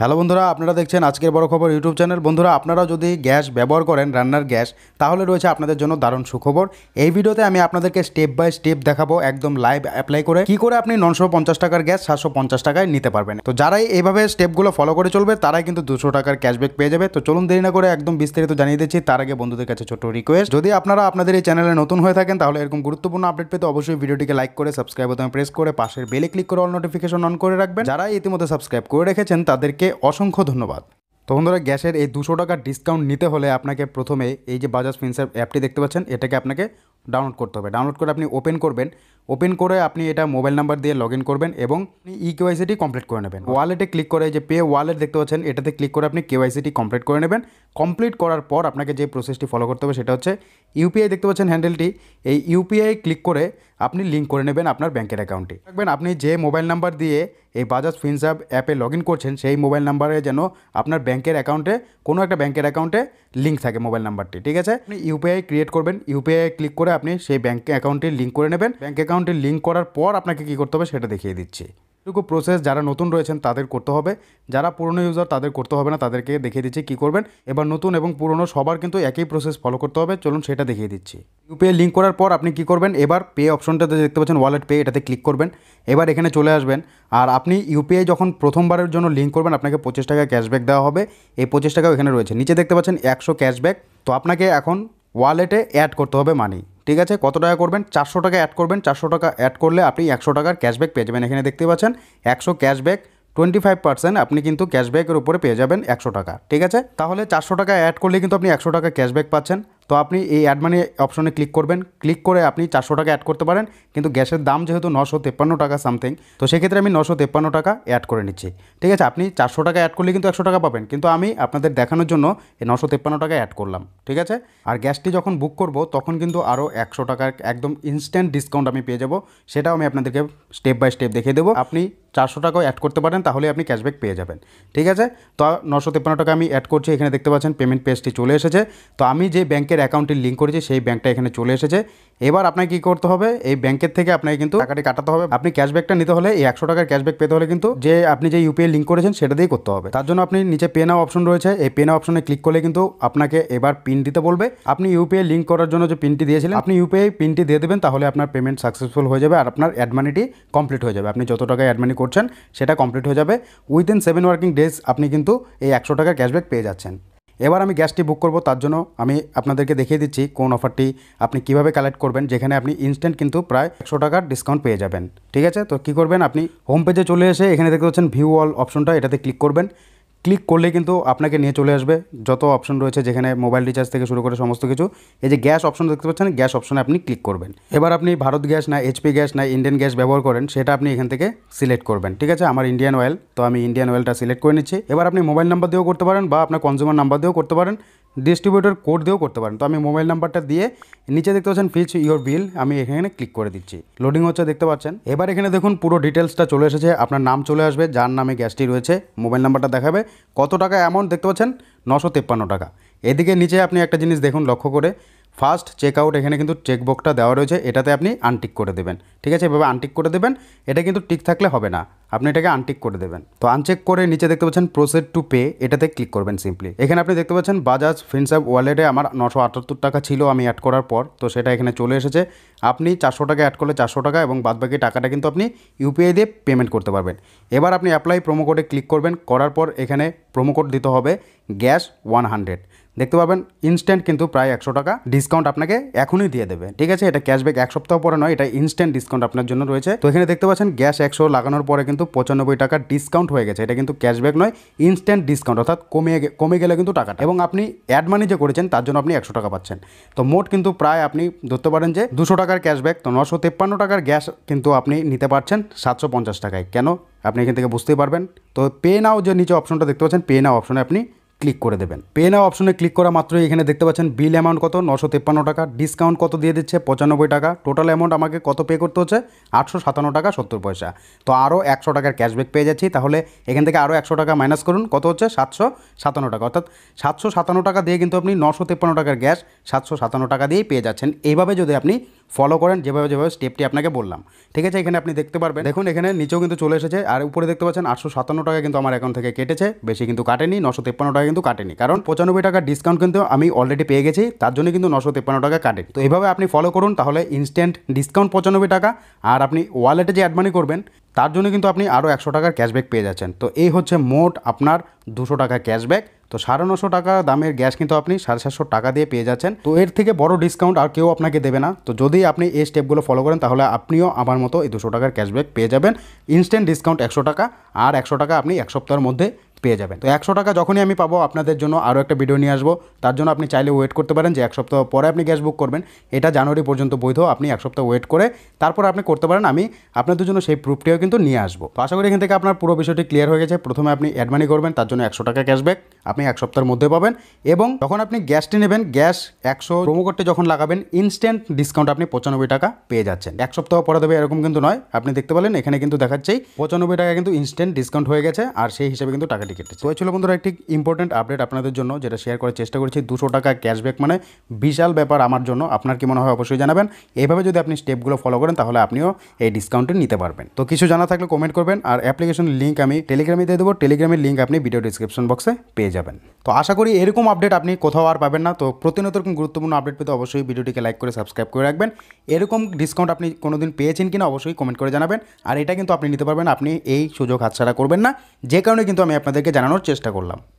hello বন্ধুরা আপনারা দেখছেন আজকের বড় খবর ইউটিউব চ্যানেল বন্ধুরা আপনারা যদি গ্যাস ব্যবহার করেন রান্নার গ্যাস তাহলে রয়েছে আপনাদের জন্য দারুণ সুখবর এই ভিডিওতে আমি আপনাদেরকে স্টেপ বাই স্টেপ দেখাবো একদম লাইভ অ্যাপ্লাই করে কি করে আপনি নশো পঞ্চাশ টাকার গ্যাস সাতশো পঞ্চাশ টাকায় নিতে পারবেন তো যারাই এইভাবে স্টেপগুলো ফলো করে চলবে তারাই কিন্তু দুশো টাকার ক্যাশব্যাক পেয়ে যাবে তো চলুন দেরি না করে একদম বিস্তারিত জানিয়ে দিচ্ছি তার আগে বন্ধুদের কাছে ছোট রিকোয়েস্ট যদি আপনারা আপনাদের এই চ্যানেলে নতুন হয়ে থাকেন তাহলে এরকম গুরুত্বপূর্ণ আপডেট পেতে অবশ্যই ভিডিওটিকে লাইক করে সাবস্ক্রাইব বোতামে প্রেস করে পাশের বেলে ক্লিক করে অল নোটিফিকেশন অন করে রাখবেন যারা ইতিমধ্যে সাবস্ক্রাইব করে রেখেছেন তাদেরকে অসংখ্য ধন্যবাদ তো বন্ধুরা গ্যাসের এই দুশো টাকার ডিসকাউন্ট নিতে হলে আপনাকে প্রথমে এই যে বাজাজ ফিনসার অ্যাপটি দেখতে পাচ্ছেন এটাকে আপনাকে ডাউনলোড করতে হবে ডাউনলোড করে আপনি ওপেন করবেন ওপেন করে আপনি এটা মোবাইল নাম্বার দিয়ে লগ ইন করবেন এবং ই কেওয়াইসিটি কমপ্লিট করে নেবেন ওয়ালেটে ক্লিক করে যে পে ওয়ালেট দেখতে পাচ্ছেন এটাতে ক্লিক করে আপনি কেওয়াইসিটি কমপ্লিট করে নেবেন কমপ্লিট করার পর আপনাকে যে প্রসেসটি ফলো করতে হবে সেটা হচ্ছে ইউপিআই দেখতে পাচ্ছেন হ্যান্ডেলটি এই ইউপিআই ক্লিক করে আপনি লিঙ্ক করে নেবেন আপনার ব্যাংকের অ্যাকাউন্টে দেখবেন আপনি যে মোবাইল নাম্বার দিয়ে এই বাজাজ ফিনসঅ্যাপ অ্যাপে লগ ইন করছেন সেই মোবাইল নাম্বারে যেন আপনার ব্যাংকের অ্যাকাউন্টে কোনো একটা ব্যাংকের অ্যাকাউন্টে লিঙ্ক থাকে মোবাইল নাম্বারটি ঠিক আছে আপনি ইউপিআই ক্রিয়েট করবেন ইউপিআই ক্লিক করে আপনি সেই ব্যাঙ্ক অ্যাকাউন্টটি লিঙ্ক করে নেবেন ব্যাঙ্ক অ্যাকাউন্টে লিঙ্ক করার পর আপনাকে কী করতে হবে সেটা দেখিয়ে দিচ্ছি এটুকু প্রসেস যারা নতুন রয়েছেন তাদের করতে হবে যারা পুরনো ইউজার তাদের করতে হবে না তাদেরকে দেখিয়ে দিচ্ছি কী করবেন এবার নতুন এবং পুরনো সবার কিন্তু একই প্রসেস ফলো করতে হবে চলুন সেটা দেখিয়ে দিচ্ছি ইউপিআই লিঙ্ক করার পর আপনি কি করবেন এবার পে অপশনটাতে দেখতে পাচ্ছেন ওয়ালেট পে এটাতে ক্লিক করবেন এবার এখানে চলে আসবেন আর আপনি ইউপিআই যখন প্রথমবারের জন্য লিঙ্ক করবেন আপনাকে পঁচিশ টাকা ক্যাশব্যাক দেওয়া হবে এই পঁচিশ টাকাও এখানে রয়েছে নিচে দেখতে পাচ্ছেন একশো ক্যাশব্যাক তো আপনাকে এখন ওয়ালেটে অ্যাড করতে হবে মানি ঠিক আছে কত টাকা করবেন চারশো টাকা অ্যাড করবেন চারশো টাকা অ্যাড করলে আপনি একশো টাকার ক্যাশব্যাক পেয়ে যাবেন এখানে দেখতে পাচ্ছেন একশো ক্যাশব্যাক টোয়েন্টি ফাইভ পার্সেন্ট আপনি কিন্তু ক্যাশব্যাকের উপরে পেয়ে যাবেন একশো টাকা ঠিক আছে তাহলে চারশো টাকা অ্যাড করলে কিন্তু আপনি একশো টাকা ক্যাশব্যাক পাচ্ছেন তো আপনি এই অ্যাড মানি অপশনে ক্লিক করবেন ক্লিক করে আপনি চারশো টাকা অ্যাড করতে পারেন কিন্তু গ্যাসের দাম যেহেতু নশো তেপ্পান্ন টাকা সামথিং তো সেক্ষেত্রে আমি নশো তেপ্পান্ন টাকা অ্যাড করে নিচ্ছি ঠিক আছে আপনি চারশো টাকা অ্যাড করলে কিন্তু একশো টাকা পাবেন কিন্তু আমি আপনাদের দেখানোর জন্য এই নশো তেপ্পান্ন টাকা অ্যাড করলাম ঠিক আছে আর গ্যাসটি যখন বুক করব তখন কিন্তু আরও একশো টাকার একদম ইনস্ট্যান্ট ডিসকাউন্ট আমি পেয়ে যাব সেটাও আমি আপনাদেরকে স্টেপ বাই স্টেপ দেখিয়ে দেবো আপনি চারশো টাকাও অ্যাড করতে পারেন তাহলে আপনি ক্যাশব্যাক পেয়ে যাবেন ঠিক আছে তো নশো তেপ্পান্ন টাকা আমি অ্যাড করছি এখানে দেখতে পাচ্ছেন পেমেন্ট পেজটি চলে এসেছে তো আমি যে ব্যাংকের অ্যাকাউন্টটি লিঙ্ক করেছি সেই ব্যাংকটা এখানে চলে এসেছে এবার আপনাকে কী করতে হবে এই ব্যাংকের থেকে আপনাকে কিন্তু টাকাটি কাটাতে হবে আপনি ক্যাশব্যাকটা নিতে হলে এই একশো টাকার ক্যাশব্যাক পেতে হলে কিন্তু যে আপনি যে ইউপিআই লিঙ্ক করেছেন সেটা দিয়ে করতে হবে তার জন্য আপনি নিচে পে নাও অপশন রয়েছে এই পে নাও অপশনে ক্লিক করলে কিন্তু আপনাকে এবার পিন দিতে বলবে আপনি ইউপিআই লিঙ্ক করার জন্য যে পিনটি দিয়েছিলেন আপনি ইউপিআই পিনটি দিয়ে দেবেন তাহলে আপনার পেমেন্ট সাকসেসফুল হয়ে যাবে আর আপনার অ্যাডমানিটি কমপ্লিট হয়ে যাবে আপনি যত টাকা অ্যাডমানি করছেন সেটা কমপ্লিট হয়ে যাবে উইদিন সেভেন ওয়ার্কিং ডেজ আপনি কিন্তু এই একশো টাকার ক্যাশব্যাক পেয়ে যাচ্ছেন এবার আমি গ্যাসটি বুক করব তার জন্য আমি আপনাদেরকে দেখিয়ে দিচ্ছি কোন অফারটি আপনি কিভাবে কালেক্ট করবেন যেখানে আপনি ইনস্ট্যান্ট কিন্তু প্রায় একশো টাকার ডিসকাউন্ট পেয়ে যাবেন ঠিক আছে তো কি করবেন আপনি হোম পেজে চলে এসে এখানে দেখতে পাচ্ছেন ভিউ অল অপশনটা এটাতে ক্লিক করবেন ক্লিক করলে কিন্তু আপনাকে নিয়ে চলে আসবে যত অপশন রয়েছে যেখানে মোবাইল রিচার্জ থেকে শুরু করে সমস্ত কিছু এই যে গ্যাস অপশন দেখতে পাচ্ছেন গ্যাস অপশনে আপনি ক্লিক করবেন এবার আপনি ভারত গ্যাস না এইচপি গ্যাস না ইন্ডিয়ান গ্যাস ব্যবহার করেন সেটা আপনি এখান থেকে সিলেক্ট করবেন ঠিক আছে আমার ইন্ডিয়ান অয়েল তো আমি ইন্ডিয়ান অয়েলটা সিলেক্ট করে নিচ্ছি এবার আপনি মোবাইল নাম্বার দিয়েও করতে পারেন বা আপনার কনজিউমার নাম্বার দিয়েও করতে পারেন ডিস্ট্রিবিউটর কোড দিয়েও করতে পারেন তো আমি মোবাইল নাম্বারটা দিয়ে নিচে দেখতে পাচ্ছেন ফিচ ইউর বিল আমি এখানে ক্লিক করে দিচ্ছি লোডিং হচ্ছে দেখতে পাচ্ছেন এবার এখানে দেখুন পুরো ডিটেলসটা চলে এসেছে আপনার নাম চলে আসবে যার নামে গ্যাসটি রয়েছে মোবাইল নাম্বারটা দেখাবে কত টাকা অ্যামাউন্ট দেখতে পাচ্ছেন নশো টাকা এদিকে নিচে আপনি একটা জিনিস দেখুন লক্ষ্য করে ফার্স্ট চেকআউট এখানে কিন্তু চেকবক্সটা দেওয়া রয়েছে এটাতে আপনি আনটিক করে দেবেন ঠিক আছে এভাবে আনটিক করে দেবেন এটা কিন্তু টিক থাকলে হবে না আপনি এটাকে আনটিক করে দেবেন তো আনচেক করে নিচে দেখতে পাচ্ছেন প্রসেড টু পে এটাতে ক্লিক করবেন সিম্পলি এখানে আপনি দেখতে পাচ্ছেন বাজাজ ফিনসাপ ওয়ালেটে আমার নশো আটাত্তর টাকা ছিল আমি অ্যাড করার পর তো সেটা এখানে চলে এসেছে আপনি চারশো টাকা অ্যাড করলে চারশো টাকা এবং বাদবাকি টাকাটা কিন্তু আপনি ইউপিআই দিয়ে পেমেন্ট করতে পারবেন এবার আপনি অ্যাপ্লাই প্রোমো কোডে ক্লিক করবেন করার পর এখানে প্রোমো কোড দিতে হবে গ্যাস ওয়ান হান্ড্রেড দেখতে পাবেন ইনস্ট্যান্ট কিন্তু প্রায় একশো টাকা ডিসকাউন্ট আপনাকে এখনই দিয়ে দেবে ঠিক আছে এটা ক্যাশব্যাক এক সপ্তাহ পরে নয় এটা ইনস্ট্যান্ট ডিসকাউন্ট আপনার জন্য রয়েছে তো এখানে দেখতে পাচ্ছেন গ্যাস একশো লাগানোর পরে কিন্তু পঁচানব্বই টাকা ডিসকাউন্ট হয়ে গেছে এটা কিন্তু ক্যাশব্যাক নয় ইনস্ট্যান্ট ডিসকাউন্ট অর্থাৎ কমে কমে গেলে কিন্তু টাকাটা এবং আপনি অ্যাড মানি যে করেছেন তার জন্য আপনি একশো টাকা পাচ্ছেন তো মোট কিন্তু প্রায় আপনি ধরতে পারেন যে দুশো টাকার ক্যাশব্যাক তো নশো তেপ্পান্ন টাকার গ্যাস কিন্তু আপনি নিতে পারছেন সাতশো পঞ্চাশ টাকায় কেন আপনি এখান থেকে বুঝতেই পারবেন তো পে নাও যে নিচে অপশনটা দেখতে পাচ্ছেন পে নাও অপশনে আপনি ক্লিক করে দেবেন পে নাও অপশনে ক্লিক করা মাত্রই এখানে দেখতে পাচ্ছেন বিল অ্যামাউন্ট কত নশো তেপ্পান্ন টাকা ডিসকাউন্ট কত দিয়ে দিচ্ছে পঁচানব্বই টাকা টোটাল অ্যামাউন্ট আমাকে কত পে করতে হচ্ছে আটশো সাতান্ন টাকা সত্তর পয়সা তো আরও একশো টাকার ক্যাশব্যাক পেয়ে যাচ্ছি তাহলে এখান থেকে আরও একশো টাকা মাইনাস করুন কত হচ্ছে সাতশো সাতান্ন টাকা অর্থাৎ সাতশো সাতান্ন টাকা দিয়ে কিন্তু আপনি নশো তেপ্পান্ন টাকার গ্যাস সাতশো সাতান্ন টাকা দিয়েই পেয়ে যাচ্ছেন এইভাবে যদি আপনি ফলো করেন যেভাবে যেভাবে স্টেপটি আপনাকে বললাম ঠিক আছে এখানে আপনি দেখতে পারবেন দেখুন এখানে নিচেও কিন্তু চলে এসেছে আর উপরে দেখতে পাচ্ছেন আটশো সাতান্ন টাকা কিন্তু আমার অ্যাকাউন্ট থেকে কেটেছে বেশি কিন্তু কাটেনি নশো তেপ্পান্ন টাকা কিন্তু কাটেনি কারণ পঁচানব্বই টাকার ডিসকাউন্ট কিন্তু আমি অলরেডি পেয়ে গেছি তার জন্য কিন্তু নশো তেপ্পান্ন টাকা কাটে তো এইভাবে আপনি ফলো করুন তাহলে ইনস্ট্যান্ট ডিসকাউন্ট পঁচানব্বই টাকা আর আপনি ওয়ালেটে যে অ্যাডমানি করবেন তার জন্য কিন্তু আপনি আরও একশো টাকার ক্যাশব্যাক পেয়ে যাচ্ছেন তো এই হচ্ছে মোট আপনার দুশো টাকা ক্যাশব্যাক তো সাড়ে নশো টাকা দামের গ্যাস কিন্তু আপনি সাড়ে সাতশো টাকা দিয়ে পেয়ে যাচ্ছেন তো এর থেকে বড় ডিসকাউন্ট আর কেউ আপনাকে দেবে না তো যদি আপনি এই স্টেপগুলো ফলো করেন তাহলে আপনিও আমার মতো এই দুশো টাকার ক্যাশব্যাক পেয়ে যাবেন ইনস্ট্যান্ট ডিসকাউন্ট একশো টাকা আর একশো টাকা আপনি এক সপ্তাহের মধ্যে পেয়ে যাবেন তো একশো টাকা যখনই আমি পাবো আপনাদের জন্য আরও একটা ভিডিও নিয়ে আসবো তার জন্য আপনি চাইলে ওয়েট করতে পারেন যে এক সপ্তাহ পরে আপনি গ্যাস বুক করবেন এটা জানুয়ারি পর্যন্ত বৈধ আপনি এক সপ্তাহ ওয়েট করে তারপর আপনি করতে পারেন আমি আপনাদের জন্য সেই প্রুফটিও কিন্তু নিয়ে আসবো তো আশা করি এখান থেকে আপনার পুরো বিষয়টি ক্লিয়ার হয়ে গেছে প্রথমে আপনি অ্যাডমানি করবেন তার জন্য একশো টাকা ক্যাশব্যাক আপনি এক সপ্তাহের মধ্যে পাবেন এবং যখন আপনি গ্যাসটি নেবেন গ্যাস একশো কোডটি যখন লাগাবেন ইনস্ট্যান্ট ডিসকাউন্ট আপনি পঁচানব্বই টাকা পেয়ে যাচ্ছেন এক সপ্তাহ পরে দেবে এরকম কিন্তু নয় আপনি দেখতে পারেন এখানে কিন্তু দেখাচ্ছেই পঁচানব্বই টাকা কিন্তু ইনস্ট্যান্ট ডিসকাউন্ট হয়ে গেছে আর সেই হিসেবে কিন্তু টাকা ফাইনালি তো ছিল বন্ধুরা একটি ইম্পর্টেন্ট আপডেট আপনাদের জন্য যেটা শেয়ার করার চেষ্টা করেছি দুশো টাকা ক্যাশব্যাক মানে বিশাল ব্যাপার আমার জন্য আপনার কি মনে হয় অবশ্যই জানাবেন এইভাবে যদি আপনি স্টেপগুলো ফলো করেন তাহলে আপনিও এই ডিসকাউন্টটি নিতে পারবেন তো কিছু জানা থাকলে কমেন্ট করবেন আর অ্যাপ্লিকেশন লিঙ্ক আমি টেলিগ্রামে দিয়ে দেবো টেলিগ্রামের লিঙ্ক আপনি ভিডিও ডিসক্রিপশন বক্সে পেয়ে যাবেন তো আশা করি এরকম আপডেট আপনি কোথাও আর পাবেন না তো প্রতিনিয়ত এরকম গুরুত্বপূর্ণ আপডেট পেতে অবশ্যই ভিডিওটিকে লাইক করে সাবস্ক্রাইব করে রাখবেন এরকম ডিসকাউন্ট আপনি কোনোদিন পেয়েছেন কিনা অবশ্যই কমেন্ট করে জানাবেন আর এটা কিন্তু আপনি নিতে পারবেন আপনি এই সুযোগ হাতছাড়া করবেন না যে কারণে কিন্তু আমি আপনাদের আপনাদেরকে জানানোর চেষ্টা করলাম